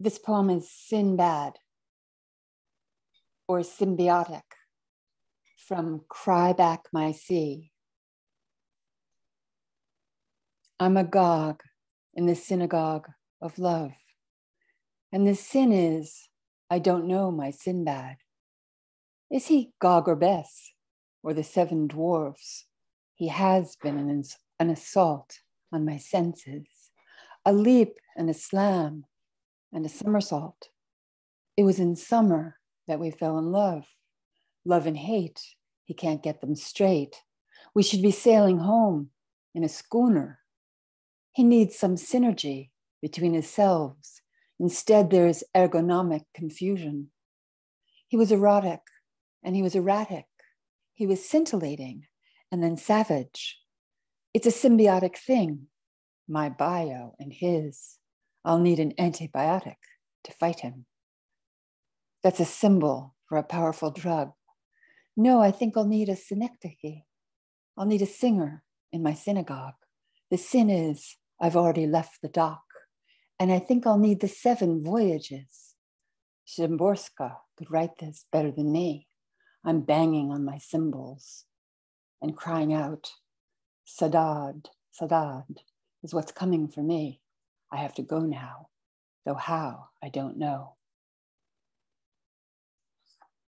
this poem is Sinbad or Symbiotic from Cry Back My Sea. I'm a gog in the synagogue of love. And the sin is, I don't know my Sinbad. Is he Gog or Bess or the seven dwarfs? He has been an, an assault on my senses, a leap and a slam, and a somersault. It was in summer that we fell in love. Love and hate, he can't get them straight. We should be sailing home in a schooner. He needs some synergy between his selves. Instead, there is ergonomic confusion. He was erotic and he was erratic. He was scintillating and then savage. It's a symbiotic thing, my bio and his. I'll need an antibiotic to fight him. That's a symbol for a powerful drug. No, I think I'll need a synecdoche. I'll need a singer in my synagogue. The sin is I've already left the dock, and I think I'll need the seven voyages. Szymborska could write this better than me. I'm banging on my cymbals and crying out, Sadad, Sadad is what's coming for me. I have to go now, though how, I don't know.